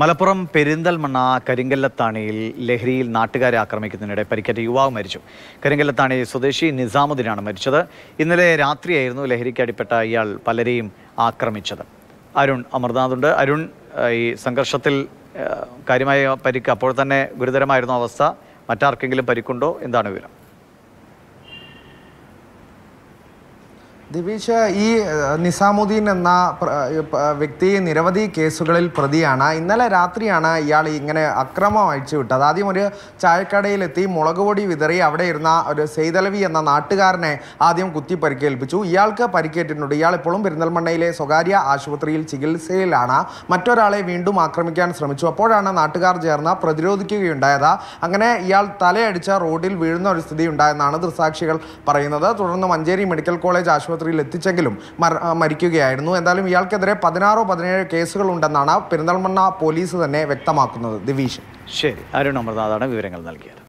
മലപ്പുറം പെരിന്തൽമണ്ണ കരിങ്കല്ലത്താണിയിൽ ലഹരിയിൽ നാട്ടുകാരെ ആക്രമിക്കുന്നതിനിടെ പരിക്കേറ്റ യുവാവ് മരിച്ചു കരിങ്കല്ലത്താണി സ്വദേശി നിസാമുദ്ദീനാണ് മരിച്ചത് ഇന്നലെ രാത്രിയായിരുന്നു ലഹരിക്ക് അടിപ്പെട്ട ഇയാൾ പലരെയും ആക്രമിച്ചത് അരുൺ അമർനാഥുണ്ട് അരുൺ ഈ സംഘർഷത്തിൽ കാര്യമായ പരിക്ക് അപ്പോൾ തന്നെ ഗുരുതരമായിരുന്നു അവസ്ഥ മറ്റാർക്കെങ്കിലും പരിക്കുണ്ടോ എന്താണ് വിവരം ദിവീഷ് ഈ നിസാമുദ്ദീൻ എന്ന വ്യക്തി നിരവധി കേസുകളിൽ പ്രതിയാണ് ഇന്നലെ രാത്രിയാണ് ഇയാൾ ഇങ്ങനെ അക്രമം അഴിച്ചുവിട്ടത് ആദ്യം ഒരു ചായക്കടയിലെത്തി മുളക് പൊടി വിതറി അവിടെ ഇരുന്ന ഒരു സെയ്തലവി എന്ന നാട്ടുകാരനെ ആദ്യം കുത്തി പരിക്കേൽപ്പിച്ചു ഇയാൾക്ക് പരിക്കേറ്റിട്ടുണ്ട് ഇയാൾ ഇപ്പോഴും പെരിന്തൽമണ്ണയിലെ സ്വകാര്യ ആശുപത്രിയിൽ ചികിത്സയിലാണ് മറ്റൊരാളെ വീണ്ടും ആക്രമിക്കാൻ ശ്രമിച്ചു അപ്പോഴാണ് നാട്ടുകാർ ചേർന്ന് പ്രതിരോധിക്കുകയുണ്ടായത് അങ്ങനെ ഇയാൾ തലയടിച്ച റോഡിൽ വീഴുന്ന ഒരു സ്ഥിതി ഉണ്ടായെന്നാണ് ദൃസാക്ഷികൾ പറയുന്നത് തുടർന്ന് മഞ്ചേരി മെഡിക്കൽ കോളേജ് ആശുപത്രി ആശുപത്രിയിൽ എത്തിച്ചെങ്കിലും മരിക്കുകയായിരുന്നു എന്തായാലും ഇയാൾക്കെതിരെ പതിനാറോ പതിനേഴോ കേസുകൾ ഉണ്ടെന്നാണ് പെരിന്തൽമണ്ണ പോലീസ് തന്നെ വ്യക്തമാക്കുന്നത് ദിവീഷ് ശരി അരുൺ അമർനാഥാണ് വിവരങ്ങൾ നൽകിയത്